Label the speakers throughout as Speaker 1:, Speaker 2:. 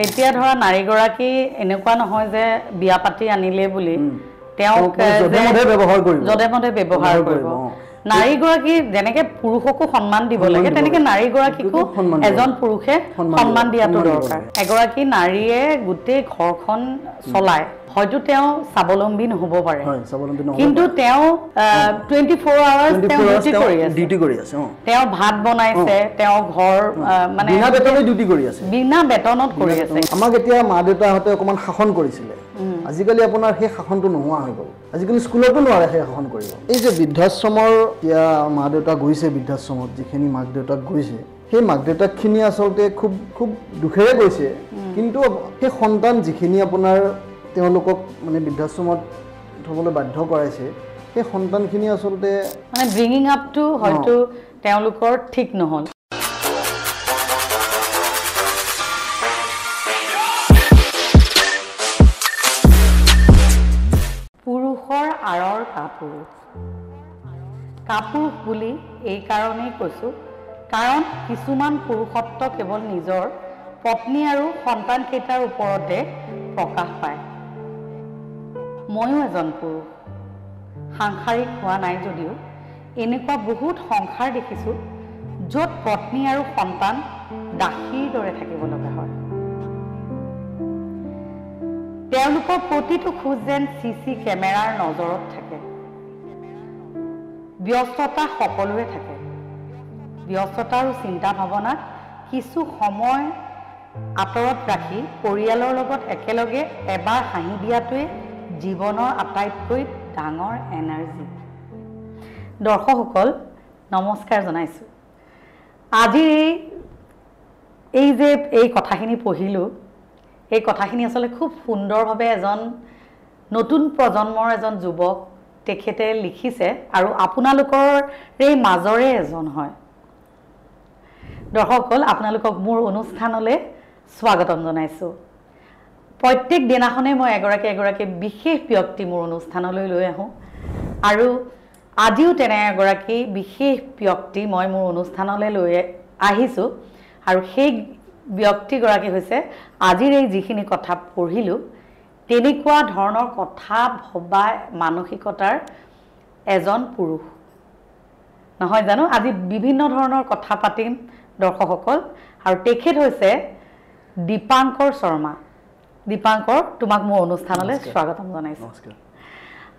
Speaker 1: এতিয়া ধৰা নাৰীগৰাকী এনেকুৱা নহয় যে বিয়া পাতি আনিলে বুলি তেওঁক যদে মধে ব্যৱহাৰ কৰিব নাৰীগৰাকী যেনেকে পুৰুষকো সন্মান দিব লাগে তেনেকে নাৰীগৰাকীকো এজন পুৰুষে সন্মান দিয়াটো দৰকাৰ এগৰাকী নাৰীয়ে গোটেই ঘৰখন চলাই হয়তো তেওঁ স্বাৱলম্বী নহব পাৰে কিন্তু তেওঁ টুৱেণ্টি ফ'ৰ তেওঁ ডিউটি কৰি আছে ডিউটি কৰি আছে তেওঁ ভাত বনাইছে তেওঁ ঘৰ মানে বিনা বেতনত ডিউটি
Speaker 2: কৰি আছে বিনা বেতনত কৰি আছে আমাক এতিয়া মা দেউতাহঁতে অকমান শাসন কৰিছিলে আজিকালি আপোনাৰ সেই শাসনটো নোহোৱা হৈ গ'ল আজিকালি স্কুলতো নোৱাৰে সেই শাসন কৰিব এই যে বৃদ্ধাশ্ৰমৰ এতিয়া মা দেউতা গৈছে বৃদ্ধাশ্ৰমত যিখিনি মাক দেউতাক গৈছে সেই মাক দেউতাকখিনি আচলতে খুব খুব দুখেৰে গৈছে কিন্তু সেই সন্তান যিখিনি আপোনাৰ তেওঁলোকক মানে বৃদ্ধাশ্ৰমত থ'বলৈ বাধ্য কৰাইছে সেই সন্তানখিনি আচলতে
Speaker 1: মানে ব্ৰিঙিং আপটো হয়তো তেওঁলোকৰ ঠিক নহ'ল কৰোঁ কাপুৰুষ বুলি এই কাৰণেই কৈছোঁ কাৰণ কিছুমান পুৰুষত্ব কেৱল নিজৰ পত্নী আৰু সন্তানকেইটাৰ ওপৰতে প্ৰকাশ পায় ময়ো এজন পুৰুষ সাংসাৰিক হোৱা নাই যদিও এনেকুৱা বহুত সংসাৰ দেখিছোঁ য'ত পত্নী আৰু সন্তান দাসীৰ দৰে থাকিব লগা হয় তেওঁলোকৰ প্ৰতিটো খোজ যেন চি চি কেমেৰাৰ নজৰত থাকে ব্যস্ততা সকলোৰে থাকে ব্যস্ততা আৰু চিন্তা ভাৱনাত কিছু সময় আঁতৰত ৰাখি পৰিয়ালৰ লগত একেলগে এবাৰ হাঁহি দিয়াটোৱে জীৱনৰ আটাইতকৈ ডাঙৰ এনাৰ্জি দৰ্শকসকল নমস্কাৰ জনাইছোঁ আজি এই এই যে এই কথাখিনি পঢ়িলোঁ এই কথাখিনি আচলতে খুব সুন্দৰভাৱে এজন নতুন প্ৰজন্মৰ এজন যুৱক তেখেতে লিখিছে আৰু আপোনালোকৰ এই মাজৰে এজন হয় দৰ্শকসকল আপোনালোকক মোৰ অনুষ্ঠানলৈ স্বাগতম জনাইছোঁ প্ৰত্যেক দিনাখনেই মই এগৰাকী এগৰাকী বিশেষ ব্যক্তি মোৰ অনুষ্ঠানলৈ লৈ আহোঁ আৰু আজিও তেনে এগৰাকী বিশেষ ব্যক্তি মই মোৰ অনুষ্ঠানলৈ লৈ আহিছোঁ আৰু সেই ব্যক্তিগৰাকী হৈছে আজিৰ এই যিখিনি কথা পঢ়িলোঁ তেনেকুৱা ধৰণৰ কথা ভবা মানসিকতাৰ এজন পুৰুষ নহয় জানো আজি বিভিন্ন ধৰণৰ কথা পাতিম দৰ্শকসকল আৰু তেখেত হৈছে দীপাংকৰ শৰ্মা দীপাংকৰ তোমাক মোৰ অনুষ্ঠানলৈ স্বাগতম জনাইছোঁ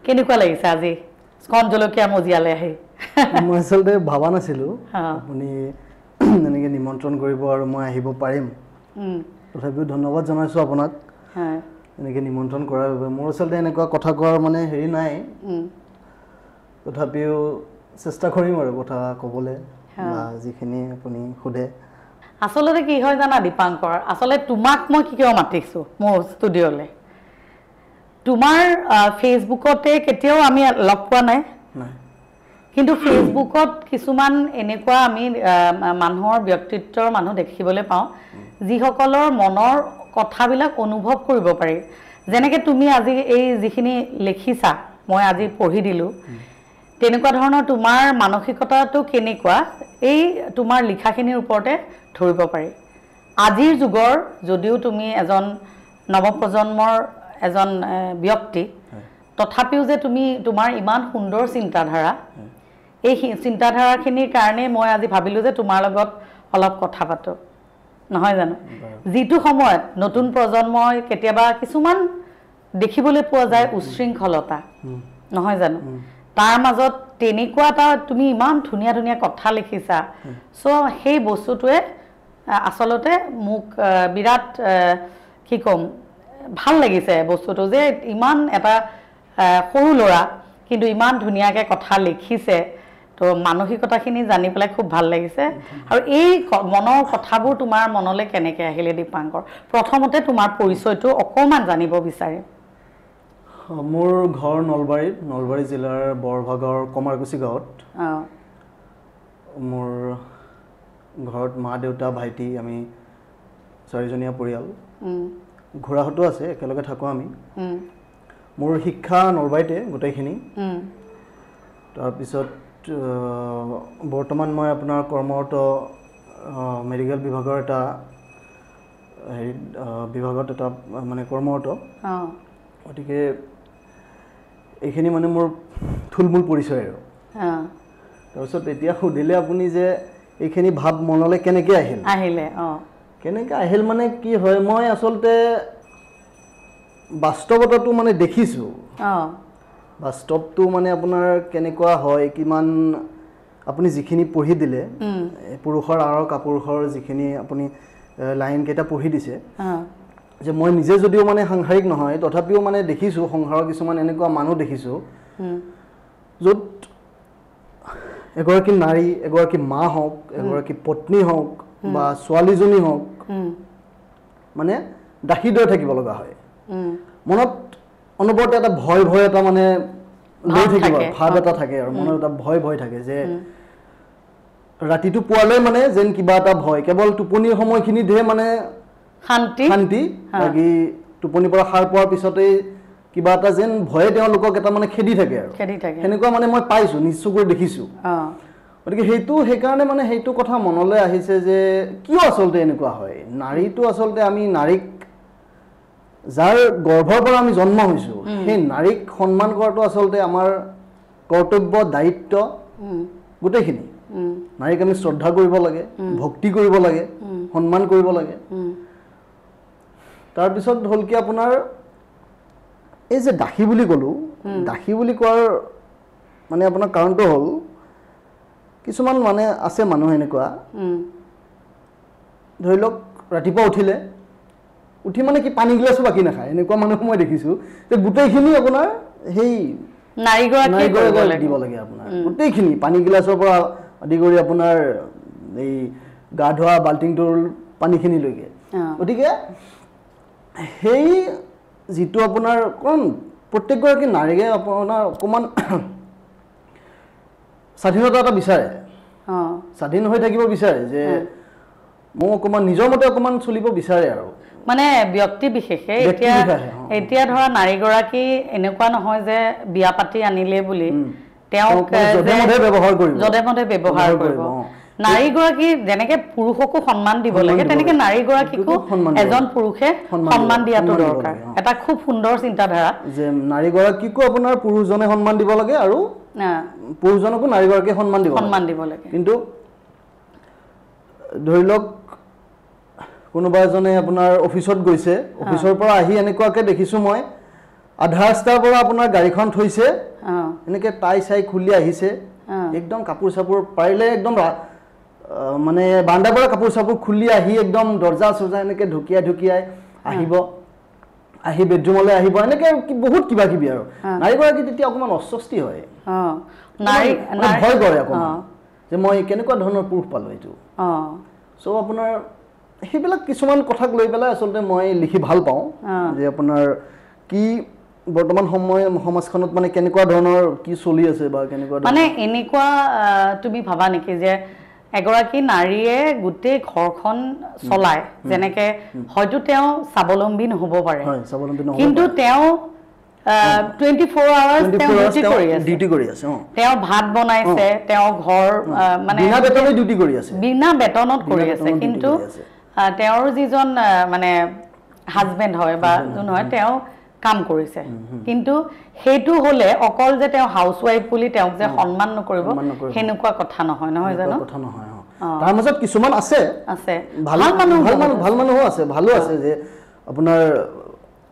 Speaker 1: কেনেকুৱা লাগিছে আজি কণ জলকীয়া মজিয়ালৈ আহি
Speaker 2: মই আচলতে ভবা নাছিলোঁ আপুনি এনেকৈ নিমন্ত্ৰণ কৰিব আৰু মই আহিব পাৰিম তথাপিও ধন্যবাদ জনাইছো আপোনাক এনেকৈ নিমন্ত্ৰণ কৰাৰ বাবে মোৰ আচলতে এনেকুৱা কথা কোৱাৰ মানে হেৰি নাই তথাপিও চেষ্টা কৰিম আৰু কথা ক'বলৈ যিখিনি আপুনি সোধে
Speaker 1: আচলতে কি হয় জানা দীপাংকৰ আচলতে তোমাক মই কি কিয় মাতিছোঁ মোৰ ষ্টুডিঅ'লৈ তোমাৰ ফেচবুকতে কেতিয়াও আমি লগ পোৱা নাই কিন্তু ফেচবুকত কিছুমান এনেকুৱা আমি মানুহৰ ব্যক্তিত্বৰ মানুহ দেখিবলৈ পাওঁ যিসকলৰ মনৰ কথাবিলাক অনুভৱ কৰিব পাৰি যেনেকৈ তুমি আজি এই যিখিনি লিখিছা মই আজি পঢ়ি দিলোঁ তেনেকুৱা ধৰণৰ তোমাৰ মানসিকতাটো কেনেকুৱা এই তোমাৰ লিখাখিনিৰ ওপৰতে ধৰিব পাৰি আজিৰ যুগৰ যদিও তুমি এজন নৱপ্ৰজন্মৰ এজন ব্যক্তি তথাপিও যে তুমি তোমাৰ ইমান সুন্দৰ চিন্তাধাৰা এই চিন্তাধাৰাখিনিৰ কাৰণেই মই আজি ভাবিলোঁ যে তোমাৰ লগত অলপ কথা পাতোঁ নহয় জানো যিটো সময়ত নতুন প্ৰজন্মই কেতিয়াবা কিছুমান দেখিবলৈ পোৱা যায় উশৃংখলতা নহয় জানো তাৰ মাজত তেনেকুৱা এটা তুমি ইমান ধুনীয়া ধুনীয়া কথা লিখিছা চ' সেই বস্তুটোৱে আচলতে মোক বিৰাট কি ক'ম ভাল লাগিছে বস্তুটো যে ইমান এটা সৰু ল'ৰা কিন্তু ইমান ধুনীয়াকৈ কথা লিখিছে তো মানসিকতাখিনি জানি পেলাই খুব ভাল লাগিছে আৰু এই মনৰ কথাবোৰ তোমাৰ মনলৈ কেনেকৈ আহিলে দীপাংকৰ প্ৰথমতে তোমাৰ পৰিচয়টো অকণমান জানিব বিচাৰিম
Speaker 2: মোৰ ঘৰ নলবাৰীত নলবাৰী জিলাৰ বৰভাগৰ কমাৰকুছি গাঁৱত মোৰ ঘৰত মা দেউতা ভাইটি আমি চাৰিজনীয়া পৰিয়াল ঘোঁৰাহঁতো আছে একেলগে থাকোঁ আমি মোৰ শিক্ষা নলবাৰীতে গোটেইখিনি তাৰপিছত বৰ্তমান মই আপোনাৰ কৰ্মৰত মেডিকেল বিভাগৰ এটা হেৰি বিভাগত এটা মানে কৰ্মৰত গতিকে এইখিনি মানে মোৰ থুলমূল পৰিচয় আৰু তাৰপিছত এতিয়া সুধিলে আপুনি যে এইখিনি ভাৱ মনলৈ কেনেকৈ আহিল আহিলে কেনেকৈ আহিল মানে কি হয় মই আচলতে বাস্তৱতাটো মানে দেখিছোঁ বা ষ্টপটো মানে আপোনাৰ কেনেকুৱা হয় কিমান আপুনি যিখিনি পঢ়ি দিলে পুৰুষৰ আঁৰৰ কাপোৰৰ যিখিনি আপুনি লাইনকেইটা পঢ়ি দিছে যে মই নিজে যদিও মানে সাংসাৰিক নহয় তথাপিও মানে দেখিছোঁ সংসাৰৰ কিছুমান এনেকুৱা মানুহ দেখিছোঁ য'ত এগৰাকী নাৰী এগৰাকী মা হওক এগৰাকী পত্নী হওক বা ছোৱালীজনী হওক মানে দাখিদৰে থাকিব লগা হয় মনত অনবৰতে এটা ভয় ভয় এটা মানে লৈ থাকিব ভাৱ এটা থাকে আৰু মনত এটা ভয় ভয় থাকে যে ৰাতিটো পোৱালৈ মানে যেন কিবা এটা ভয় কেৱল টোপনিৰ সময়খিনিতহে মানে শান্তি শান্তি বাকী টোপনিৰ পৰা সাৰ পোৱাৰ পিছতেই কিবা এটা যেন ভয়ে তেওঁলোকক এটা মানে খেদি থাকে আৰু খেদি থাকে সেনেকুৱা মানে মই পাইছোঁ নিশ্চয় কৰি দেখিছোঁ গতিকে সেইটো সেইকাৰণে মানে সেইটো কথা মনলৈ আহিছে যে কিয় আচলতে এনেকুৱা হয় নাৰীটো আচলতে আমি নাৰীক যাৰ গৰ্ভৰ পৰা আমি জন্ম হৈছোঁ সেই নাৰীক সন্মান কৰাটো আচলতে আমাৰ কৰ্তব্য দায়িত্ব গোটেইখিনি নাৰীক আমি শ্ৰদ্ধা কৰিব লাগে ভক্তি কৰিব লাগে সন্মান কৰিব লাগে তাৰপিছত হ'ল কি আপোনাৰ এই যে দাসী বুলি ক'লো দাসী বুলি কোৱাৰ মানে আপোনাৰ কাৰণটো হ'ল কিছুমান মানে আছে মানুহ এনেকুৱা ধৰি লওক ৰাতিপুৱা উঠিলে উঠি মানে কি পানী গিলাচো বাকী নাখায় এনেকুৱা মানুহ মই দেখিছোঁ যে গোটেইখিনি আপোনাৰ সেই দিব লাগে আপোনাৰ গোটেইখিনি পানী গিলাচৰ পৰা আদি কৰি আপোনাৰ এই গা ধোৱা বাল্টিংটোৰ পানীখিনিলৈকে গতিকে সেই যিটো আপোনাৰ অকণ প্ৰত্যেকগৰাকী নাৰীয়ে আপোনাৰ অকণমান স্বাধীনতা এটা বিচাৰে স্বাধীন হৈ থাকিব বিচাৰে যে মোক অকণমান নিজৰ মতে অকণমান চলিব বিচাৰে আৰু
Speaker 1: মানে ব্যক্তি বিশেষে এতিয়া এতিয়া ধৰা নাৰীগৰাকী এনেকুৱা নহয় যে বিয়া পাতি আনিলে বুলি তেওঁক যদে মধে ব্যৱহাৰ কৰিব নাৰীগৰাকী যেনেকে পুৰুষকো সন্মান দিব লাগে তেনেকে নাৰীগৰাকীকো এজন পুৰুষে
Speaker 2: সন্মান দিয়াটো দৰকাৰ এটা খুব সুন্দৰ চিন্তাধাৰা যে নাৰীগৰাকীকো আপোনাৰ পুৰুষজনে সন্মান দিব লাগে আৰু পুৰুষজনকো নাৰীগৰাকীয়ে সন্মান দিব সন্মান দিব লাগে কিন্তু ধৰি লওক কোনোবা এজনে আপোনাৰ অফিচত গৈছে অফিচৰ পৰা আহি এনেকুৱাকৈ দেখিছোঁ মই আধা ৰাস্তাৰ পৰা আপোনাৰ গাড়ীখন থৈছে এনেকৈ টাই চাই খুলি আহিছে একদম কাপোৰ চাপোৰ পাৰিলে একদম মানে বান্দাৰ পৰা কাপোৰ চাপোৰ খুলি আহি একদম দৰ্জা চৰ্জা এনেকৈ ঢুকিয়াই ঢুকিয়াই আহিব আহি বেডৰুমলৈ আহিব এনেকে বহুত কিবা কিবি আৰু নাৰীগৰাকী তেতিয়া অকণমান অস্বস্তি হয় ভয় কৰে অকণমান যে মই কেনেকুৱা ধৰণৰ পুৰুষ পালোঁ এইটো চ' আপোনাৰ সেইবিলাক কিছুমান কথাক লৈ পেলাই আচলতে মই লিখি ভাল পাওঁ যে আপোনাৰ কি বৰ্তমান সময় সমাজখনত মানে কেনেকুৱা ধৰণৰ কি চলি আছে বা কেনেকুৱা মানে
Speaker 1: এনেকুৱা তুমি ভাবা নেকি যে এগৰাকী নাৰীয়ে গোটেই ঘৰখন চলায় যেনেকে হয়তো তেওঁ স্বাৱলম্বী নহ'ব পাৰে কিন্তু তেওঁ তেওঁ ভাত বনাইছে তেওঁ ঘৰ মানে বিনা বেতনত কৰি আছে কিন্তু তেওঁৰ যিজন মানে হাজবেণ্ড হয় বা যোন হয় তেওঁ কাম কৰিছে কিন্তু সেইটো হলে অকল যে তেওঁ হাউচ ৱাইফ বুলি তেওঁক যে সন্মান নকৰিব সেনেকুৱা কথা নহয় নহয় জানো তাৰ
Speaker 2: মাজত কিছুমান আছে
Speaker 1: আছে ভাল মানুহ ভাল মানুহ
Speaker 2: ভাল মানুহো আছে ভালো আছে যে আপোনাৰ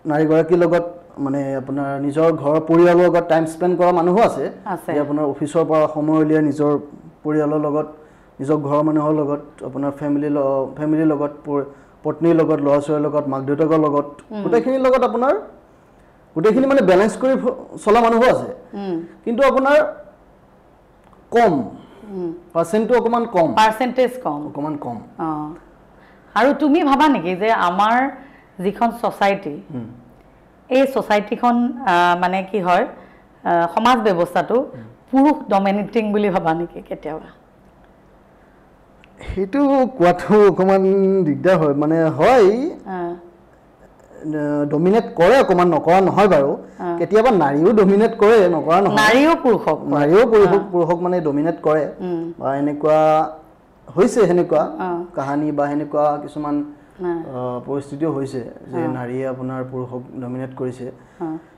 Speaker 2: নাৰীগৰাকীৰ লগত মানে আপোনাৰ নিজৰ ঘৰৰ পৰিয়ালৰ লগত টাইম স্পেণ্ড কৰা মানুহো আছে আপোনাৰ অফিচৰ পৰা সময় উলিয়াই নিজৰ পৰিয়ালৰ লগত নিজৰ ঘৰৰ মানুহৰ লগত আপোনাৰ ফেমিলি ফেমিলিৰ লগত পত্নীৰ লগত ল'ৰা ছোৱালীৰ লগত মাক দেউতাকৰ লগত গোটেইখিনিৰ লগত আপোনাৰ গোটেইখিনি মানে বেলেঞ্চ কৰি চলা মানুহো আছে কিন্তু আপোনাৰ কম পাৰ্চেণ্টটো অকণমান কম
Speaker 1: পাৰ্চেণ্টেজ কম অকণমান কম আৰু তুমি ভাবা নেকি যে আমাৰ যিখন ছ'চাইটি এই ছ'চাইটিখন মানে কি হয় সমাজ ব্যৱস্থাটো পুৰুষ ডমিনেটিং বুলি ভাবা নেকি কেতিয়াবা
Speaker 2: সেইটো কোৱাটো অকণমান দিগদাৰ হয় মানে হয় ডমিনেট কৰে অকণমান নকৰা নহয় বাৰু কেতিয়াবা নাৰীও ডমিনেট কৰে নকৰা নহয় নাৰীও পুৰুষক নাৰীও পুৰুষক পুৰুষক মানে ডমিনেট কৰে বা এনেকুৱা হৈছে সেনেকুৱা কাহানী বা সেনেকুৱা কিছুমান পৰিস্থিতিও হৈছে যে নাৰীয়ে আপোনাৰ পুৰুষক ডমিনেট কৰিছে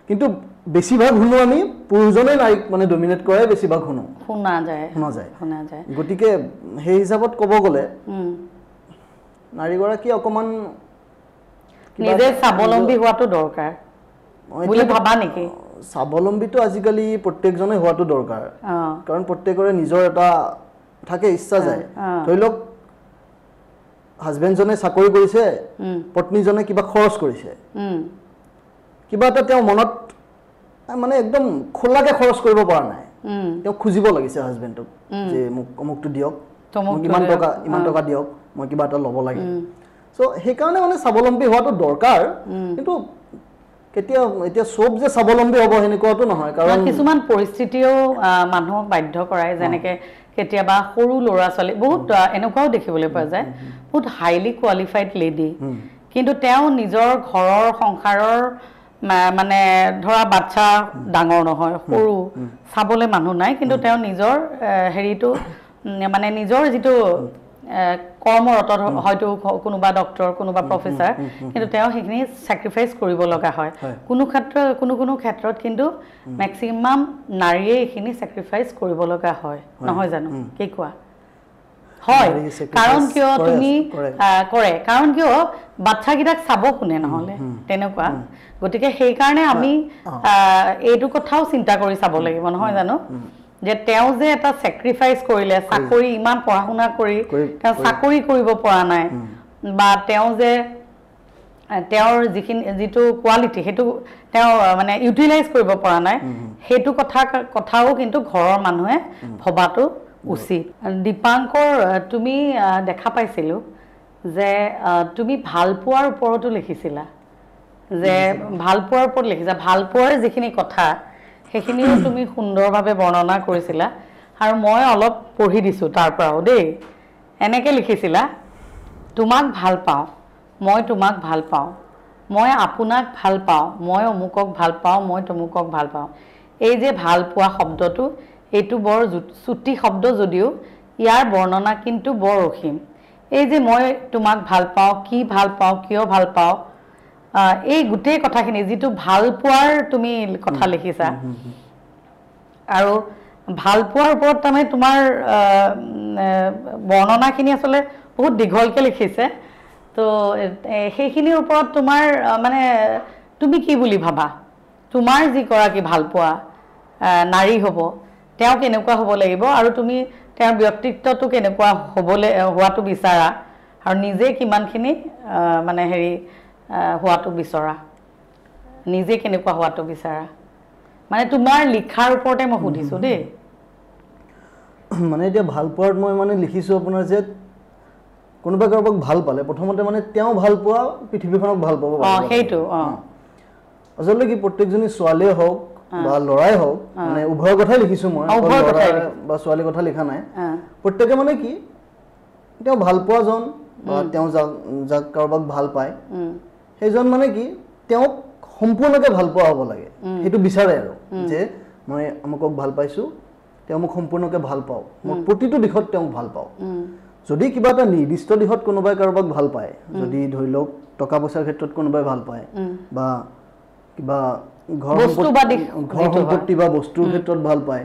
Speaker 2: কিন্তু বেছিভাগ শুনো আমি পুৰুষজনে নাৰীক মানে ডমিনেট কৰাই বেছিভাগ শুনো শুনা যায় শুনা যায় গতিকে সেই হিচাপত ক'ব গ'লে নাৰীগৰাকী অকণমান নিজে স্বাৱলম্বী হোৱাটো দৰকাৰ বুলি ভাবা নেকি স্বাৱলম্বীটো আজিকালি প্ৰত্যেকজনে হোৱাটো দৰকাৰ কাৰণ প্ৰত্যেকৰে নিজৰ এটা থাকে ইচ্ছা যায় ধৰি লওক হাজবেণ্ডজনে চাকৰি কৰিছে পত্নীজনে কিবা খৰচ কৰিছে কিবা এটা তেওঁ মনত মানে একদম খোলাকৈ খৰচ কৰিব পৰা নাই তেওঁ খুজিব লাগিছে হাজবেণ্ডটোক যে মোক অমুকটো দিয়ক ইমান টকা ইমান টকা দিয়ক মই কিবা এটা ল'ব লাগে চ' সেইকাৰণে মানে স্বাৱলম্বী হোৱাটো দৰকাৰ কিন্তু কেতিয়া এতিয়া চব যে স্বাৱলম্বী হ'ব সেনেকুৱাটো নহয় কাৰণ কিছুমান
Speaker 1: পৰিস্থিতিও মানুহক বাধ্য কৰাই যেনেকৈ কেতিয়াবা সৰু ল'ৰা ছোৱালী বহুত এনেকুৱাও দেখিবলৈ পোৱা যায় বহুত হাইলি কোৱালিফাইড লেডি কিন্তু তেওঁ নিজৰ ঘৰৰ সংসাৰৰ মানে ধৰা বাচ্ছা ডাঙৰ নহয় সৰু চাবলৈ মানুহ নাই কিন্তু তেওঁ নিজৰ হেৰিটো মানে নিজৰ যিটো কৰ্মৰত হয়তো কোনোবা ডক্টৰ কোনোবা প্ৰফেচাৰ কিন্তু তেওঁ সেইখিনি চেক্ৰিফাইচ কৰিব লগা হয় কোনো ক্ষেত্ৰত কোনো কোনো ক্ষেত্ৰত কিন্তু মেক্সিমাম নাৰীয়ে এইখিনি চেক্ৰিফাইচ কৰিব লগা হয় নহয় জানো কি কোৱা হয় কাৰণ কিয় তুমি কৰে কাৰণ কিয় বাচ্ছাকেইটাক চাব কোনে নহ'লে তেনেকুৱা গতিকে সেইকাৰণে আমি এইটো কথাও চিন্তা কৰি চাব লাগিব নহয় জানো যে তেওঁ যে এটা চেক্ৰিফাইচ কৰিলে চাকৰি ইমান পঢ়া শুনা কৰি তেওঁ চাকৰি কৰিব পৰা নাই বা তেওঁ যে তেওঁৰ যিখিনি যিটো কোৱালিটি সেইটো তেওঁ মানে ইউটিলাইজ কৰিব পৰা নাই সেইটো কথা কথাও কিন্তু ঘৰৰ মানুহে ভবাটো উচিত দীপাংকৰ তুমি দেখা পাইছিলোঁ যে তুমি ভাল পোৱাৰ ওপৰতো লিখিছিলা যে ভাল পোৱাৰ ওপৰত লিখিছা ভাল পোৱাৰ যিখিনি কথা সেইখিনি তুমি সুন্দৰভাৱে বৰ্ণনা কৰিছিলা আৰু মই অলপ পঢ়ি দিছোঁ তাৰ পৰাও দেই এনেকৈ লিখিছিলা তোমাক ভাল পাওঁ মই তোমাক ভাল পাওঁ মই আপোনাক ভাল পাওঁ মই অমুকক ভাল পাওঁ মই তমুকক ভাল পাওঁ এই যে ভাল পোৱা শব্দটো এইটো বৰ চুটি শব্দ যদিও ইয়াৰ বৰ্ণনা কিন্তু বৰ অসীম এই যে মই তোমাক ভাল পাওঁ কি ভাল পাওঁ কিয় ভাল পাওঁ এই গোটেই কথাখিনি যিটো ভাল পোৱাৰ তুমি কথা লিখিছা আৰু ভাল পোৱাৰ ওপৰত তাৰমানে তোমাৰ বৰ্ণনাখিনি আচলতে বহুত দীঘলকৈ লিখিছে তো সেইখিনিৰ ওপৰত তোমাৰ মানে তুমি কি বুলি ভাবা তোমাৰ যিগৰাকী ভালপোৱা নাৰী হ'ব তেওঁ কেনেকুৱা হ'ব লাগিব আৰু তুমি তেওঁৰ ব্যক্তিত্বটো কেনেকুৱা হ'বলৈ হোৱাটো বিচাৰা আৰু নিজে কিমানখিনি মানে হেৰি হোৱাটো বিচৰা নিজে কেনেকুৱা হোৱাটো বিচাৰা মানে তোমাৰ লিখাৰ
Speaker 2: ওপৰতে মই সুধিছোঁ দেই মানে এতিয়া ভাল পোৱাত মই মানে লিখিছোঁ আপোনাৰ যে কোনোবাই কাৰোবাক ভাল পালে প্ৰথমতে মানে তেওঁ ভাল পোৱা পৃথিৱীখনক ভাল পাব সেইটো আচলতে কি প্ৰত্যেকজনী ছোৱালীয়ে হওক
Speaker 3: বা ল'ৰাই হওক মানে
Speaker 2: উভয়ৰ কথাই লিখিছো মই বা ছোৱালীৰ কথা লিখা নাই প্ৰত্যেকে মানে কি তেওঁ ভাল পোৱাজন বা তেওঁ যাক যাক কাৰোবাক ভাল পায় সেইজন মানে কি তেওঁক সম্পূৰ্ণকে ভাল পোৱা হ'ব লাগে সেইটো বিচাৰে আৰু যে মই অমুকক ভাল পাইছোঁ তেওঁ মোক সম্পূৰ্ণকৈ ভাল পাওঁ মই প্ৰতিটো দিশত তেওঁক ভাল পাওঁ যদি কিবা এটা নিৰ্দিষ্ট দিশত কোনোবাই কাৰোবাক ভাল পায় যদি ধৰি লওক টকা পইচাৰ ক্ষেত্ৰত কোনোবাই ভাল পায় বা কিবা ঘৰ সম্পত্তি বা বস্তুৰ ক্ষেত্ৰত ভাল পায়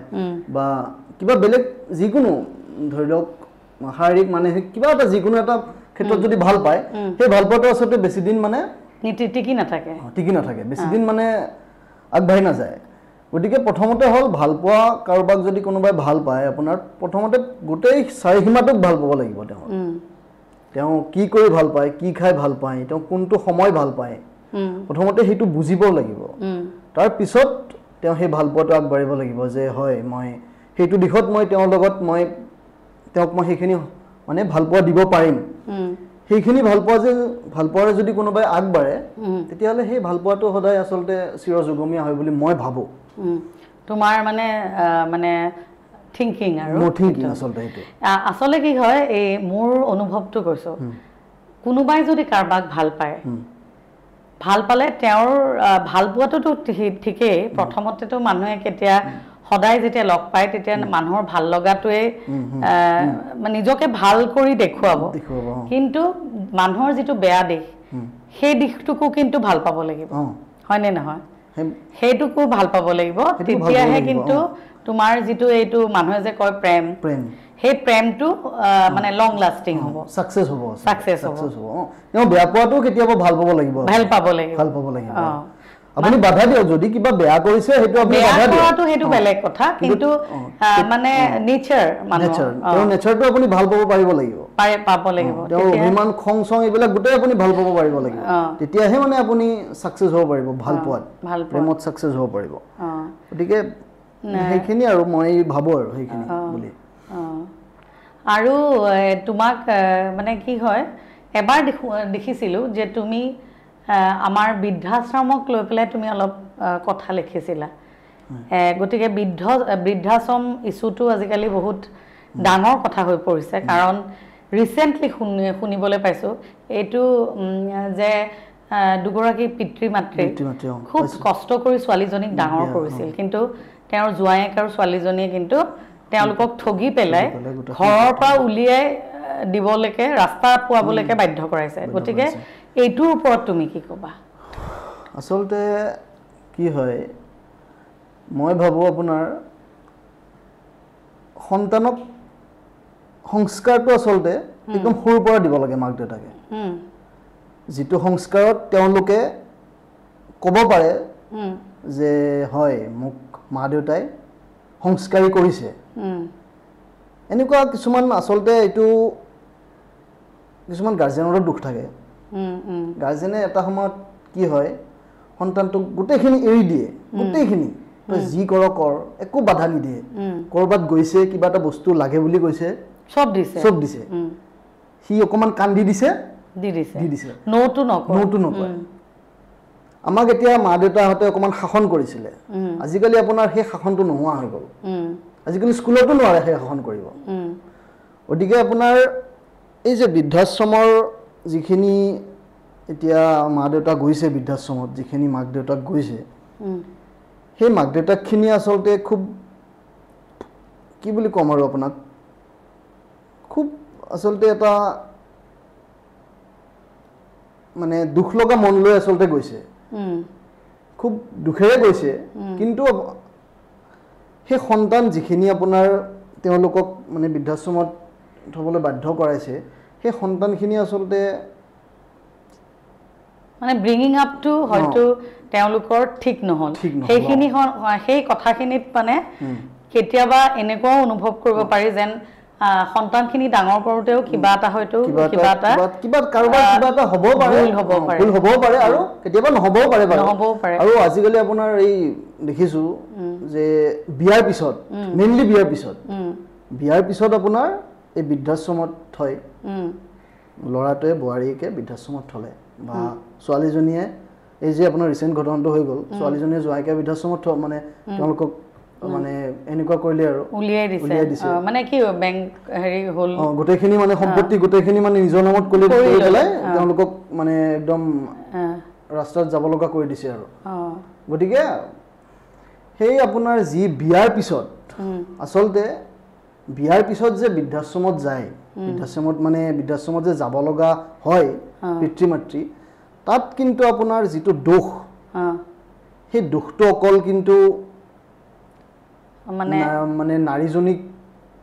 Speaker 2: বা কিবা বেলেগ যিকোনো ধৰি লওক শাৰীৰিক মানসিক কিবা এটা যিকোনো এটা ক্ষেত্ৰত যদি ভাল পায় সেই ভাল পোৱাটো আচলতে বেছিদিন মানে টিকি নাথাকে আগবাঢ়ি নাযায় গতিকে প্ৰথমতে হ'ল ভালপোৱা কাৰোবাক যদি কোনোবাই ভাল পায় আপোনাৰ প্ৰথমতে গোটেই চাৰি চাৰিসীমাটোক ভাল পাব লাগিব তেওঁ তেওঁ কি কৰি ভাল পায় কি খাই ভাল পায় তেওঁ কোনটো সময় ভাল পায় প্ৰথমতে সেইটো বুজিব লাগিব তাৰ পিছত তেওঁ সেই ভালপোৱাটো আগবাঢ়িব লাগিব যে হয় মই সেইটো দিশত মই তেওঁৰ লগত মই তেওঁক মই সেইখিনি মানে ভালপোৱা দিব পাৰিম সেইখিনি ভাল পোৱা যে ভাল পোৱাৰে যদি কোনোবাই আগবাঢ়ে তেতিয়াহ'লে সেই ভাল পোৱাটো সদায় আচলতে চিৰযুগমীয়া হয় বুলি মই ভাবোঁ
Speaker 1: তোমাৰ মানে মানে থিংকিং আৰু আচলতে কি হয় এই মোৰ অনুভৱটো কৈছোঁ কোনোবাই যদি কাৰোবাক ভাল পায় ভাল পালে তেওঁৰ ভাল পোৱাটোতো ঠিকেই প্ৰথমতেতো মানুহে কেতিয়া সদায় যেতিয়া লগ পায় তেতিয়া মানুহৰ ভাল লগাটোৱে নিজকে ভাল কৰি দেখুৱাব কিন্তু মানুহৰ যিটো বেয়া দিশ সেই দিশটোকো কিন্তু ভাল পাব লাগিব হয়নে নহয় সেইটোকো ভাল পাব লাগিব তেতিয়াহে কিন্তু তোমাৰ যিটো এইটো মানুহে যে কয় প্ৰেম প্ৰেম সেই প্ৰেমটো মানে লং লাষ্টিং হ'ব ছাকচেছ হ'ব ছাকচেছ হ'ব
Speaker 2: তেওঁ বেয়া পোৱাটো কেতিয়াবা ভাল পাব লাগিব ভাল পাব লাগিব ভাল পাব লাগিব আপুনি বাধা দিয়ক যদি কিবা বেয়া কৰিছে সেইটো আপুনি বাধা দিয়ক কৰাটো
Speaker 1: সেইটো বেলেগ কথা কিন্তু মানে নেচাৰ মানে নেচাৰ তেওঁ
Speaker 2: নেচাৰটো আপুনি ভাল পাব পাৰিব লাগিব
Speaker 1: পাই পাব লাগিব তেওঁ অভিমান
Speaker 2: খং চং এইবিলাক গোটেই আপুনি ভাল পাব পাৰিব লাগিব তেতিয়াহে মানে আপুনি ছাকচেছ হ'ব পাৰিব ভাল পোৱাত প্ৰেমত ছাকচেছ হ'ব পাৰিব গতিকে সেইখিনি আৰু মই ভাবোঁ আৰু সেইখিনি বুলি
Speaker 1: আৰু তোমাক মানে কি হয় এবাৰ দেখিছিলোঁ যে তুমি আমাৰ বৃদ্ধাশ্ৰমক লৈ পেলাই তুমি অলপ কথা লিখিছিলা গতিকে বৃদ্ধ বৃদ্ধাশ্ৰম ইছ্যুটো আজিকালি বহুত ডাঙৰ কথা হৈ পৰিছে কাৰণ ৰিচেণ্টলি শুনি শুনিবলৈ পাইছোঁ এইটো যে দুগৰাকী পিতৃ মাতৃ খুব কষ্ট কৰি ছোৱালীজনীক ডাঙৰ কৰিছিল কিন্তু তেওঁৰ জোঁৱায়েক আৰু ছোৱালীজনীয়ে কিন্তু তেওঁলোকক ঠগি পেলাই ঘৰৰ পৰা উলিয়াই দিবলৈকে ৰাস্তা পোৱাবলৈকে বাধ্য কৰাইছে গতিকে এইটোৰ ওপৰত তুমি কি ক'বা
Speaker 2: আচলতে কি হয় মই ভাবোঁ আপোনাৰ সন্তানক সংস্কাৰটো আচলতে একদম সৰুৰ পৰা দিব লাগে মাক দেউতাকে যিটো সংস্কাৰত তেওঁলোকে ক'ব পাৰে যে হয় মোক মা দেউতাই সংস্কাৰী কৰিছে এনেকুৱা কিছুমান আচলতে এইটো কিছুমান গাৰ্জেনৰ দুখ থাকে গাৰ্জেনে এটা সময়ত কি হয় সন্তানটোক গোটেইখিনি এৰি দিয়ে গোটেইখিনি যি কৰ কৰ একো বাধা নিদিয়ে ক'ৰবাত গৈছে কিবা এটা বস্তু লাগে বুলি কৈছে
Speaker 3: চব দিছে চব দিছে
Speaker 2: সি অকণমান কান্দি দিছে আমাক এতিয়া মা দেউতাহঁতে অকণমান শাসন কৰিছিলে আজিকালি আপোনাৰ সেই শাসনটো নোহোৱা হৈ গ'ল আজিকালি স্কুলতো নোৱাৰে সেই শাসন কৰিব গতিকে আপোনাৰ এই যে বৃদ্ধাশ্ৰমৰ যিখিনি এতিয়া মা দেউতা গৈছে বৃদ্ধাশ্ৰমত যিখিনি মাক দেউতাক গৈছে সেই মাক দেউতাকখিনি আচলতে খুব কি বুলি ক'ম আৰু আপোনাক খুব আচলতে এটা মানে দুখ লগা মন লৈ আচলতে গৈছে খুব দুখেৰে গৈছে কিন্তু সেই সন্তান যিখিনি আপোনাৰ তেওঁলোকক মানে বৃদ্ধাশ্ৰমত থ'বলৈ বাধ্য কৰাইছে সেই সন্তানখিনি আচলতে
Speaker 1: মানে ব্ৰিঙিং আপটো হয়তো তেওঁলোকৰ ঠিক নহ'ল সেইখিনি সেই কথাখিনিত মানে কেতিয়াবা এনেকুৱাও অনুভৱ কৰিব পাৰি যেন সন্তানখিনি ডাঙৰ কৰোঁতেও কিবা এটা হয়তো কিবা এটা কাৰোবাৰ কিবা এটা হ'ব পাৰে
Speaker 2: ভুল হ'ব পাৰে আৰু কেতিয়াবা নহ'বও পাৰে বাৰু নহ'বও পাৰে আৰু আজিকালি আপোনাৰ এই দেখিছো যে বিয়াৰ পিছত মেইনলি বিয়াৰ পিছত বিয়াৰ পিছত আপোনাৰ এই বৃদ্ধাশ্ৰমত থয় ল'ৰাটোৱে বোৱাৰীকে বৃদ্ধাশ্ৰমত থ'লে বা ছোৱালীজনীয়ে এই যে আপোনাৰ ৰিচেণ্ট ঘটনাটো হৈ গ'ল ছোৱালীজনীয়ে জোঁৱাইকে বৃদ্ধাশ্ৰমত থ মানে তেওঁলোকক একদম ৰাস্তাত যাব লগা কৰি দিছে আৰু গতিকে সেই আপোনাৰ যি বিয়াৰ পিছত আচলতে বিয়াৰ পিছত যে বৃদ্ধাশ্ৰমত যায় বৃদ্ধাশ্ৰমত মানে বৃদ্ধাশ্ৰমত যে যাব লগা হয় পিতৃ মাতৃ তাত কিন্তু আপোনাৰ যিটো দোষ সেই দোষটো অকল কিন্তু মানে নাৰীজনীক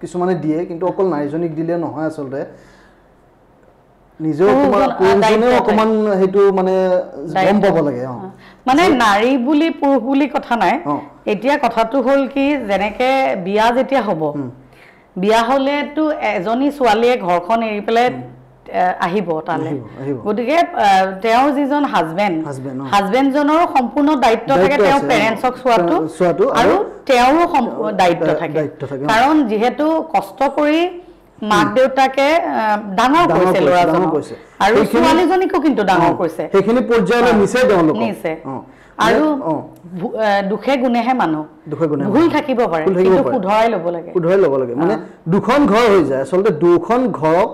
Speaker 2: কিছুমানে দিয়ে কিন্তু অকল নাৰীজনীক দিলে নহয় আচলতে
Speaker 1: মানে নাৰী বুলি পুৰুষ বুলি কথা নাই এতিয়া কথাটো হ'ল কি যেনেকে বিয়া যেতিয়া হ'ব বিয়া হ'লেতো এজনী ছোৱালীয়ে ঘৰখন এৰি পেলাই আহিব তালে গতিকে তেওঁৰ যিজন হাজবেণ্ড হাজবেণ্ডজনৰ সম্পূৰ্ণ দায়িত্ব থাকে তেওঁ পেৰেণ্টছক চোৱাটো আৰু তেওঁৰো দায়িত্ব থাকে কাৰণ যিহেতু কষ্ট কৰি মাক দেউতাকে ডাঙৰ কৰিছে ল'ৰাজনক আৰু ছোৱালীজনীকো কিন্তু ডাঙৰ কৰিছে সেইখিনি পৰ্যায়লৈ নিছে আৰু দুখে গুণেহে মানুহ ভুল থাকিব
Speaker 2: পাৰে ল'ব লাগে মানে দুখন ঘৰ হৈ যায় আচলতে দুখন ঘৰক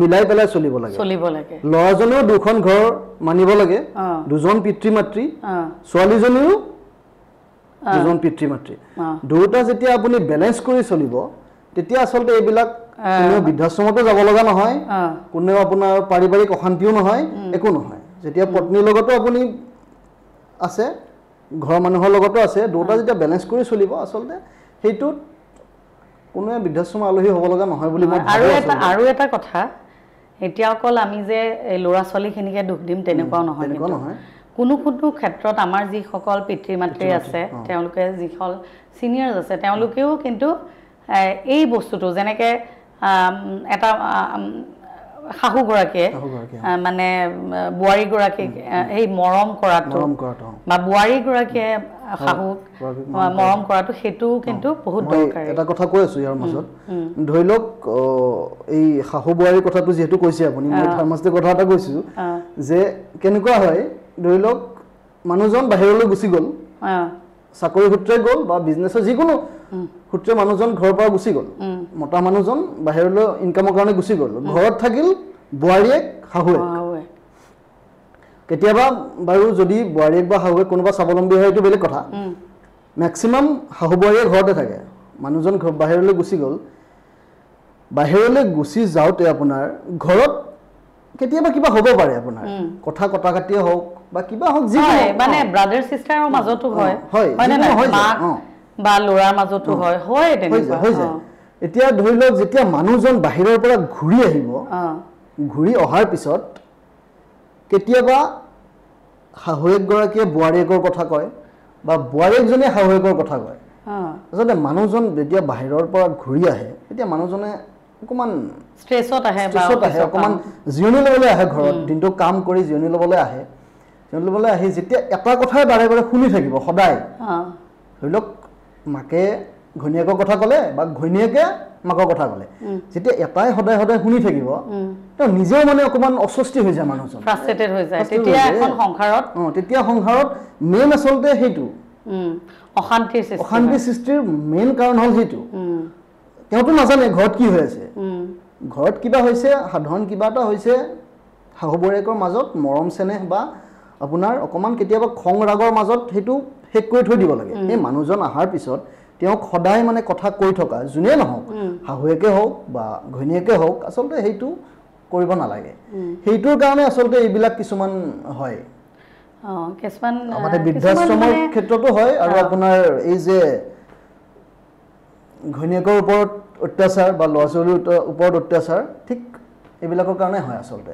Speaker 2: মিলাই পেলাই চলিব লাগে চলিব লাগে ল'ৰাজনেও দুখন ঘৰ মানিব লাগে দুজন পিতৃ মাতৃ ছোৱালীজনীও দুজন পিতৃ মাতৃ দুয়োটা যেতিয়া আপুনি বেলেঞ্চ কৰি চলিব তেতিয়া আচলতে এইবিলাক বৃদ্ধাশ্ৰমতো যাব লগা নহয় কোনেও আপোনাৰ পাৰিবাৰিক অশান্তিও নহয় একো নহয় যেতিয়া পত্নীৰ লগতো আপুনি আছে ঘৰৰ মানুহৰ লগতো আছে দুটা যেতিয়া বেলেঞ্চ কৰি চলিব আচলতে সেইটোত কোনোৱে বৃদ্ধাশ্ৰম আলহী হ'ব লগা নহয় বুলি আৰু এটা আৰু এটা কথা
Speaker 1: এতিয়া অকল আমি যে ল'ৰা ছোৱালীখিনিকে দুখ দিম তেনেকুৱাও নহয় নহয় কোনো কোনো ক্ষেত্ৰত আমাৰ যিসকল পিতৃ মাতৃ আছে তেওঁলোকে যিসকল ছিনিয়ৰ্ছ আছে তেওঁলোকেও কিন্তু এই বস্তুটো যেনেকৈ এটা শাহুগৰাকীয়ে মানে বোৱাৰীগৰাকীক সেই মৰম কৰাটো বা বোৱাৰীগৰাকীয়ে শাহুক
Speaker 2: মৰম কৰাটো সেইটোও কিন্তু বহুত এটা কথা কৈ আছো ইয়াৰ মাজত ধৰি লওক এই শাহু বোৱাৰী কথাটো যিহেতু কৈছে আপুনি মই কথা এটা কৈছো যে কেনেকুৱা হয় ধৰি লওক মানুহজন বাহিৰলৈ গুচি গ'ল চাকৰি সূত্ৰে গ'ল বা বিজনেছৰ যিকোনো সূত্ৰে মানুহজন ঘৰৰ পৰা গুচি গ'ল মতা মানুহজন বাহিৰলৈ ইনকামৰ কাৰণে গুচি গ'ল ঘৰত থাকিল বোৱাৰীয়েক শাহুৱেক কেতিয়াবা বাৰু যদি বোৱাৰীয়েক বা শাহুৱেক কোনোবা স্বাৱলম্বী হয় সেইটো বেলেগ কথা মেক্সিমাম শাহু বোৱাৰীয়ে ঘৰতে থাকে মানুহজন বাহিৰলৈ গুচি গ'ল বাহিৰলৈ গুচি যাওঁতে আপোনাৰ ঘৰত কেতিয়াবা কিবা হ'ব পাৰে আপোনাৰ কথা কটা কাটিয়ে হওক বা কিবা হওক যি মানে
Speaker 1: বা ল'ৰাৰ মাজতো
Speaker 2: হয় হয় এতিয়া ধৰি লওক যেতিয়া মানুহজন বাহিৰৰ পৰা ঘূৰি আহিব ঘূৰি অহাৰ পিছত কেতিয়াবা শাহুৱেকগৰাকীয়ে বোৱাৰীয়েকৰ কথা কয় বা বোৱাৰীয়েকজনে শাহুৱেকৰ কথা কয় আচলতে মানুহজন যেতিয়া বাহিৰৰ পৰা ঘূৰি আহে তেতিয়া মানুহজনে অকণমান ষ্ট্ৰেছত আহে ষ্ট্ৰেছত আহে অকণমান জিৰণি ল'বলৈ আহে ঘৰত দিনটো কাম কৰি জিৰণি ল'বলৈ আহে জিৰণি ল'বলৈ আহি যেতিয়া এটা কথাই বাৰে বাৰে শুনি থাকিব সদায় ধৰি লওক মাকে ঘৈণীয়েকৰ কথা ক'লে বা ঘৈণীয়েকে মাকৰ কথা ক'লে যেতিয়া এটাই সদায় সদায় শুনি থাকিব তেওঁ নিজেও মানে অকণমান অস্বস্তি হৈ যায় মানুহজন
Speaker 1: সংসাৰত
Speaker 2: অঁ তেতিয়া সংসাৰত মেইন আচলতে সেইটো অশান্তিৰ সৃষ্টিৰ মেইন কাৰণ হ'ল সেইটো তেওঁতো নাজানে ঘৰত কি হৈ আছে ঘৰত কিবা হৈছে সাধাৰণ কিবা এটা হৈছে শাহু শাহুবৰীয়েকৰ মাজত মৰম চেনেহ বা আপোনাৰ অকণমান কেতিয়াবা খং ৰাগৰ মাজত সেইটো শেষ কৰি থৈ দিব লাগে সেই মানুহজন অহাৰ পিছত তেওঁক সদায় মানে কথা কৈ থকা যোনেই নহওক শাহুৱেকে হওক বা ঘৈণীয়েকে হওক আচলতে সেইটো কৰিব নালাগে সেইটোৰ কাৰণে আচলতে এইবিলাক কিছুমান হয়
Speaker 1: মানে বৃদ্ধাশ্ৰমৰ
Speaker 2: ক্ষেত্ৰতো হয় আৰু আপোনাৰ এই যে ঘৈণীয়েকৰ ওপৰত অত্যাচাৰ বা ল'ৰা ছোৱালীৰ ওপৰত অত্যাচাৰ ঠিক এইবিলাকৰ কাৰণে হয় আচলতে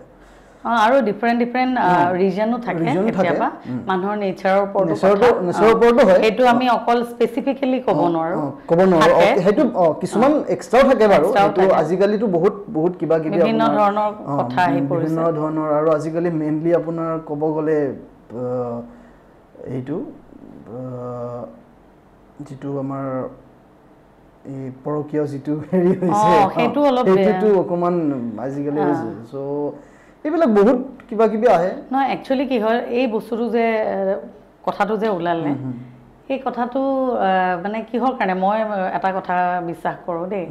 Speaker 1: আৰু ডিফাৰেণ্ট ডিফাৰেণ্ট ৰিজনো থাকে কেতিয়াবা মানুহৰ নেচাৰৰ ওপৰতো হয় সেইটো আমি অকল স্পেচিফিকেলি ক'ব নোৱাৰোঁ
Speaker 2: ক'ব নোৱাৰোঁ সেইটো কিছুমান এক্সট্ৰাও থাকে বাৰু কিন্তু বহুত বহুত কিবা কিবি বিভিন্ন ধৰণৰ কথা আহি পৰিছে বিভিন্ন ধৰণৰ আৰু আজিকালি মেইনলি আপোনাৰ ক'ব গ'লে এইটো যিটো আমাৰ পৰকীয় যিটো হেৰি হৈছে সেইটো অকণমান আজিকালি হৈছে চ' এইবিলাক বহুত কিবা কিবি আহে
Speaker 1: নহয় একচুৱেলি কি হয় এই বস্তুটো যে কথাটো যে ওলালে সেই কথাটো মানে কিহৰ কাৰণে মই এটা কথা বিশ্বাস কৰোঁ দেই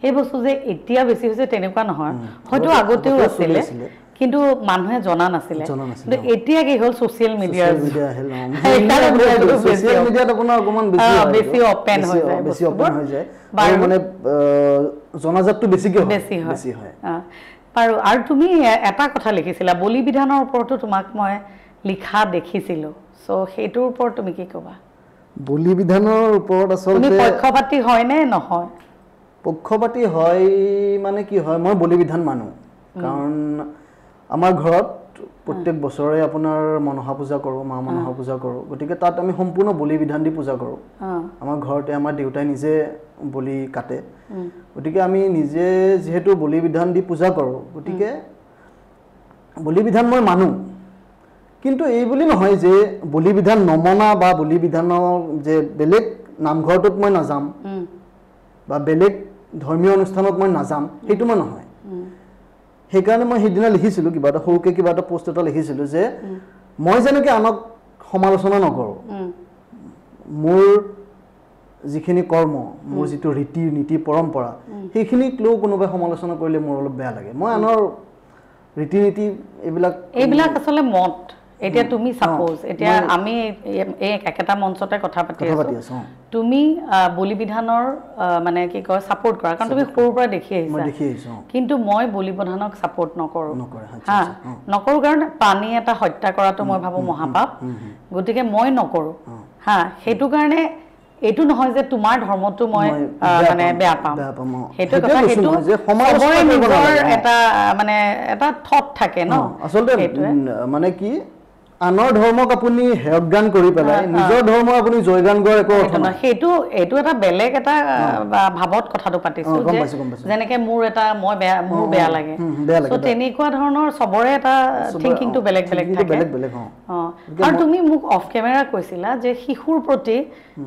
Speaker 1: সেই বস্তু যে এতিয়া বেছি হৈছে তেনেকুৱা নহয় হয়তো আগতেও আছিলে কিন্তু মানুহে জনা নাছিলে এতিয়া কি হ'ল ছ'চিয়েল মিডিয়া আৰু আৰু তুমি এটা কথা লিখিছিলা বলি বিধানৰ ওপৰতো তোমাক মই লিখা দেখিছিলোঁ চ' সেইটোৰ ওপৰত তুমি কি ক'বা
Speaker 2: বলি বিধানৰ ওপৰত আচলতে পক্ষপাতি হয়নে নহয় পক্ষপাতি হয় মানে কি হয় মই বলি বিধান মানো কাৰণ আমাৰ ঘৰত প্ৰত্যেক বছৰে আপোনাৰ মনসা পূজা কৰোঁ মা মনসা পূজা কৰোঁ গতিকে তাত আমি সম্পূৰ্ণ বলি বিধান দি পূজা কৰোঁ আমাৰ ঘৰতে আমাৰ দেউতাই নিজে বলি কাটে গতিকে আমি নিজে যিহেতু বলি বিধান দি পূজা কৰোঁ গতিকে বলি বিধান মই মানো কিন্তু এইবুলি নহয় যে বলি বিধান নমনা বা বলি বিধানৰ যে বেলেগ নামঘৰটোত মই নাযাম বা বেলেগ ধৰ্মীয় অনুষ্ঠানত মই নাযাম সেইটো মই নহয় সেইকাৰণে মই সেইদিনা লিখিছিলোঁ কিবা এটা সৰুকৈ কিবা এটা পোষ্ট এটা লিখিছিলোঁ যে মই যেনেকৈ আনক সমালোচনা নকৰোঁ মোৰ যিখিনি কৰ্ম মোৰ যিটো ৰীতি নীতি পৰম্পৰা সেইখিনিক লৈও কোনোবাই সমালোচনা কৰিলে মোৰ অলপ বেয়া লাগে মই আনৰ ৰীতি নীতি এইবিলাক এইবিলাক
Speaker 1: আচলতে মত এতিয়া তুমি চাপ'জ এতিয়া আমি এই একেটা মঞ্চতে কথা পাতি আছো তুমি বলি বিধানৰ মানে কি কয় ছাপৰ্ট কৰা কাৰণ তুমি সৰুৰ পৰা দেখি আহিছো কিন্তু মই বলি বিধানক ছাপৰ্ট নকৰোঁ নকৰোঁ কাৰণ পানী এটা হত্যা কৰাটো মই ভাবোঁ মহাপাপ গতিকে মই নকৰোঁ হা সেইটো কাৰণে এইটো নহয় যে তোমাৰ ধৰ্মটো মই মানে বেয়া পাওঁ এটা মানে এটা থট থাকে ন
Speaker 2: আচলতে মানে কি আনৰ ধৰ্মক আপুনি হেয়গান কৰি পেলাই নিজৰ ধৰ্ম আপুনি জয়গান গোৱাৰ সেইটো
Speaker 1: এইটো এটা বেলেগ এটা ভাৱত কথাটো পাতিছো যেনেকে মোৰ এটা মই বেয়া মোৰ বেয়া লাগে তেনেকুৱা ধৰণৰ চবৰে এটা থিংকিংটো বেলেগ বেলেগ থাকে আৰু তুমি মোক অফ কেমেৰা কৈছিলা যে শিশুৰ প্ৰতি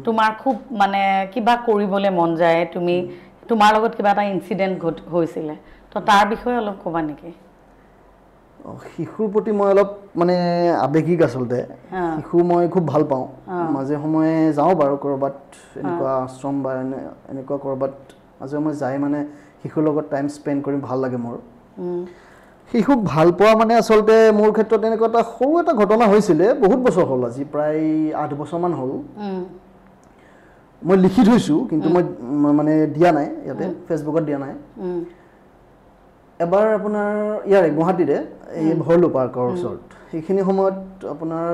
Speaker 1: তোমাৰ খুব মানে কিবা কৰিবলৈ মন যায় তুমি তোমাৰ লগত কিবা এটা ইনচিডেণ্ট হৈছিলে তো তাৰ বিষয়ে অলপ ক'বা
Speaker 2: নেকি শিশুৰ প্ৰতি মই অলপ মানে আৱেগিক আচলতে শিশু মই খুব ভাল পাওঁ মাজে সময়ে যাওঁ বাৰু ক'ৰবাত এনেকুৱা আশ্ৰম বা এনেকুৱা ক'ৰবাত মাজে সময়ে যাই মানে শিশুৰ লগত টাইম স্পেণ্ড কৰি ভাল লাগে মোৰ শিশুক ভাল পোৱা মানে আচলতে মোৰ ক্ষেত্ৰত এনেকুৱা এটা সৰু এটা ঘটনা হৈছিলে বহুত বছৰ হ'ল আজি প্ৰায় আঠ বছৰমান হ'ল মই লিখি থৈছোঁ কিন্তু মই মানে দিয়া নাই ইয়াতে ফেচবুকত দিয়া নাই এবাৰ আপোনাৰ ইয়াৰে গুৱাহাটীৰে এই ভৰলু পাৰ্কৰ ওচৰত সেইখিনি সময়ত আপোনাৰ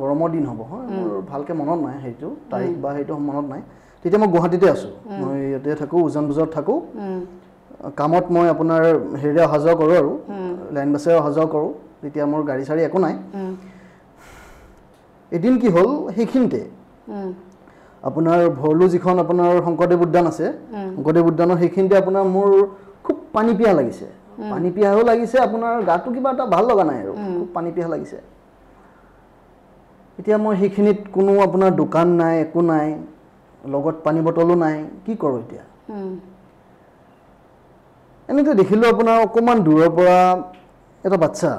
Speaker 2: গৰমৰ দিন হ'ব হয় মোৰ ভালকৈ মনত নাই সেইটো তাৰিখ বা সেইটো মনত নাই তেতিয়া মই গুৱাহাটীতে আছোঁ মই ইয়াতে থাকোঁ উজান বুজত থাকোঁ কামত মই আপোনাৰ হেৰিৰে অহা যোৱা কৰোঁ আৰু লাইন বাছেৰে অহা যোৱা কৰোঁ তেতিয়া মোৰ গাড়ী চাৰি একো নাই এদিন কি হ'ল সেইখিনিতে আপোনাৰ ভৰলু যিখন আপোনাৰ শংকৰদেৱ উদ্যান আছে শংকৰদেৱ উদ্যানৰ সেইখিনিতে আপোনাৰ মোৰ খুব পানী পিয়াহ লাগিছে পানী পিয়াহো লাগিছে আপোনাৰ গাটো কিবা এটা ভাল লগা নাই আৰু খুব পানী পিয়াহ লাগিছে এতিয়া মই সেইখিনিত কোনো আপোনাৰ দোকান নাই একো নাই লগত পানী বটলো নাই কি কৰোঁ এতিয়া এনেকৈ দেখিলো আপোনাৰ অকণমান দূৰৰ পৰা এটা বাচ্ছা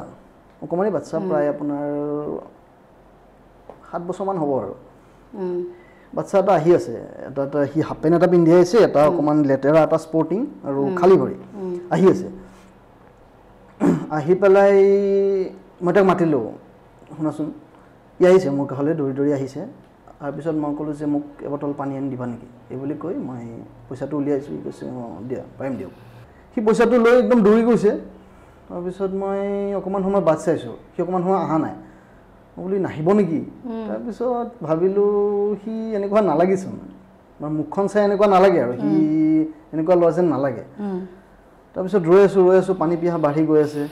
Speaker 2: অকণমানেই বাচ্ছা প্ৰায় আপোনাৰ সাত বছৰমান হ'ব আৰু বাচ্ছা এটা আহি আছে এটা এটা সি হাফ পেণ্ট এটা পিন্ধি আহিছে এটা অকণমান লেতেৰা এটা স্পৰ্টিং আৰু খালী ভৰি আহি আছে আহি পেলাই মই তাক মাতিলোঁ শুনাচোন ই আহিছে মোৰ কাষলৈ দৌৰি দৌৰি আহিছে তাৰপিছত মই ক'লোঁ যে মোক এবটল পানী আনি দিবা নেকি এইবুলি কৈ মই পইচাটো উলিয়াইছোঁ ই কৈছে অঁ দিয়া পাৰিম দিয়ক সি পইচাটো লৈ একদম দৌৰি গৈছে তাৰপিছত মই অকণমান সময় বাট চাইছোঁ সি অকণমান সময় অহা নাই মই বুলি নাহিব নেকি তাৰপিছত ভাবিলোঁ সি এনেকুৱা নালাগিছোন মানে মুখখন চাই এনেকুৱা নালাগে আৰু সি এনেকুৱা ল'ৰা যেন নালাগে তাৰপিছত ৰৈ আছোঁ ৰৈ আছোঁ পানী পিয়াহ বাঢ়ি গৈ আছে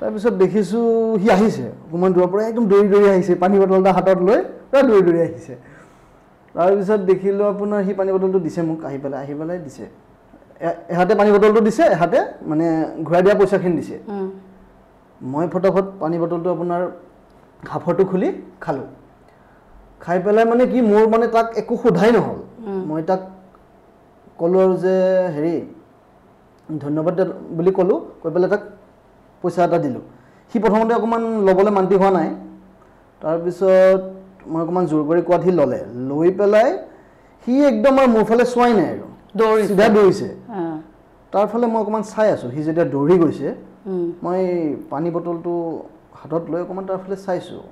Speaker 2: তাৰপিছত দেখিছোঁ সি আহিছে অকণমান দূৰৰ পৰা একদম দৌৰি দৌৰি আহিছে পানী বটল এটা হাতত লৈ পূৰা দৌৰি দৌৰি আহিছে তাৰপিছত দেখিলোঁ আপোনাৰ সি পানী বটলটো দিছে মোক আহি পেলাই আহি পেলাই দিছে এহাতে পানী বটলটো দিছে এহাতে মানে ঘূৰাই দিয়া পইচাখিনি দিছে মই ফটাফট পানী বটলটো আপোনাৰ খাফৰটো খুলি খালোঁ খাই পেলাই মানে কি মোৰ মানে তাক একো সোধাই নহ'ল মই তাক ক'লোঁ আৰু যে হেৰি ধন্যবাদ বুলি ক'লোঁ কৈ পেলাই তাক পইচা এটা দিলোঁ সি প্ৰথমতে অকণমান ল'বলৈ মান্তি হোৱা নাই তাৰপিছত মই অকণমান জোৰ কৰি কোৱাত সি ল'লে লৈ পেলাই সি একদম আৰু মোৰ ফালে চোৱাই নাই আৰু দৌৰি চিধা দৌৰিছে তাৰ ফালে মই অকণমান চাই আছোঁ সি যেতিয়া দৌৰি গৈছে মই পানী বটলটো হাতত লৈ অকণমান তাৰ ফালে চাইছোঁ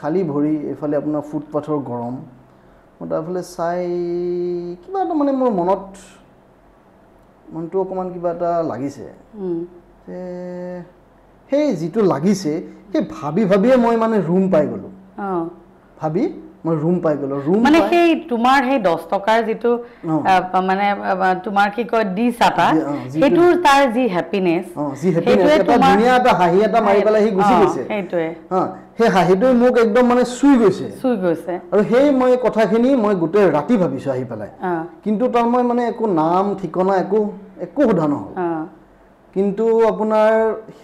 Speaker 2: খালী ভৰি এইফালে আপোনাৰ ফুটপাথৰ গৰম মই তাৰ ফালে চাই কিবা এটা মানে মোৰ মনত মনটো অকণমান কিবা এটা লাগিছে সেই যিটো লাগিছে সেই ভাবি ভাবিয়ে মই মানে ৰুম পাই গ'লোঁ ভাবি মই ৰুম পাই গ'লো ৰুম মানে সেই তোমাৰ সেই দহ
Speaker 1: টকাৰ যিটো মানে তোমাৰ কি কয় দি চাপা সেইটো তাৰ যি হেপিনেছ
Speaker 2: সেই হাঁহিটোৱে মোক একদম মানে চুই গৈছে চুই গৈছে আৰু সেই মই কথাখিনি মই গোটেই ৰাতি ভাবিছোঁ আহি পেলাই কিন্তু তাৰ মই মানে একো নাম ঠিকনা একো একো সোধা নহ'ল কিন্তু আপোনাৰ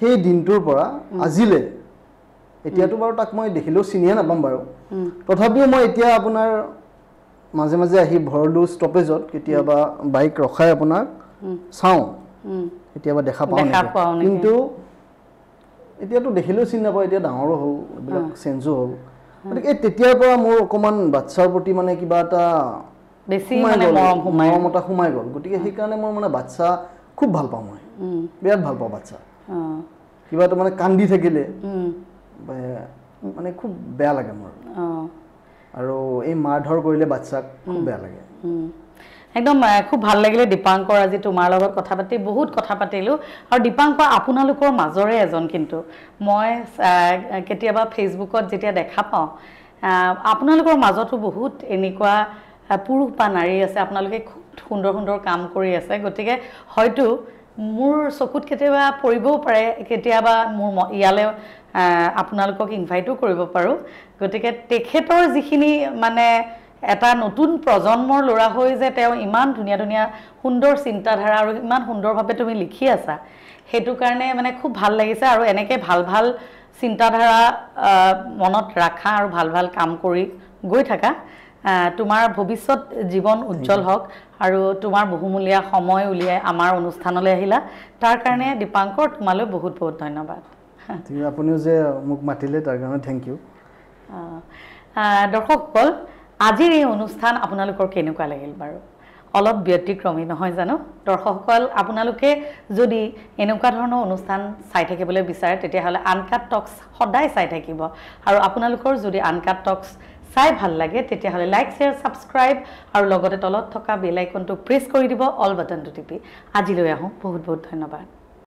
Speaker 2: সেই দিনটোৰ পৰা আজিলৈ এতিয়াতো বাৰু তাক মই দেখিলেও চিনিয়ে নাপাম বাৰু তথাপিও মই এতিয়া আপোনাৰ মাজে মাজে আহি ভৰলু ষ্টপেজত কেতিয়াবা বাইক ৰখাই আপোনাক চাওঁ কেতিয়াবা দেখা পাওঁ কিন্তু এতিয়াতো দেখিলেও চিনি নাপাওঁ এতিয়া ডাঙৰো হ'ল এইবিলাক চেঞ্জো হ'ল গতিকে এই তেতিয়াৰ পৰা মোৰ অকণমান বাচ্ছাৰ প্ৰতি মানে কিবা এটা মৰমতা সোমাই গ'ল গতিকে সেইকাৰণে মই মানে বাচ্ছা খুব ভাল পাওঁ মই বিৰাট ভাল পাওঁ বাচ্ছা কিবা এটা মানে কান্দি থাকিলে মানে খুব বেয়া লাগে মোৰ আৰু এই মাৰধৰ কৰিলে বাচ্ছাক খুব বেয়া লাগে
Speaker 1: একদম খুব ভাল লাগিলে দীপাংকৰ আজি তোমাৰ লগত কথা পাতি বহুত কথা পাতিলোঁ আৰু দীপাংকৰ আপোনালোকৰ মাজৰে এজন কিন্তু মই কেতিয়াবা ফেচবুকত যেতিয়া দেখা পাওঁ আপোনালোকৰ মাজতো বহুত এনেকুৱা পুৰুষ বা নাৰী আছে আপোনালোকে খুব সুন্দৰ সুন্দৰ কাম কৰি আছে গতিকে হয়তো মোৰ চকুত কেতিয়াবা পৰিবও পাৰে কেতিয়াবা মোৰ ইয়ালৈ আপোনালোকক ইনভাইটো কৰিব পাৰোঁ গতিকে তেখেতৰ যিখিনি মানে এটা নতুন প্ৰজন্মৰ ল'ৰা হৈ যে তেওঁ ইমান ধুনীয়া ধুনীয়া সুন্দৰ চিন্তাধাৰা আৰু ইমান সুন্দৰভাৱে তুমি লিখি আছা সেইটো কাৰণে মানে খুব ভাল লাগিছে আৰু এনেকৈ ভাল ভাল চিন্তাধাৰা মনত ৰাখা আৰু ভাল ভাল কাম কৰি গৈ থাকা তোমাৰ ভৱিষ্যত জীৱন উজ্জ্বল হওক আৰু তোমাৰ বহুমূলীয়া সময় উলিয়াই আমাৰ অনুষ্ঠানলৈ আহিলা তাৰ কাৰণে দীপাংকৰ তোমালৈ বহুত বহুত ধন্যবাদ
Speaker 2: আপুনিও যে মোক মাতিলে তাৰ কাৰণে থেংক ইউ
Speaker 1: দৰ্শকসকল আজিৰ এই অনুষ্ঠান আপোনালোকৰ কেনেকুৱা লাগিল বাৰু অলপ ব্যতিক্ৰমী নহয় জানো দৰ্শকসকল আপোনালোকে যদি এনেকুৱা ধৰণৰ অনুষ্ঠান চাই থাকিবলৈ বিচাৰে তেতিয়াহ'লে আনকাট টক্স সদায় চাই থাকিব আৰু আপোনালোকৰ যদি আনকাট টক্স চাই ভাল লাগে তেতিয়াহ'লে লাইক শ্বেয়াৰ ছাবস্ক্ৰাইব আৰু লগতে তলত থকা বেল প্ৰেছ কৰি দিব অল বাটনটো টিপি আজিলৈ আহোঁ বহুত বহুত ধন্যবাদ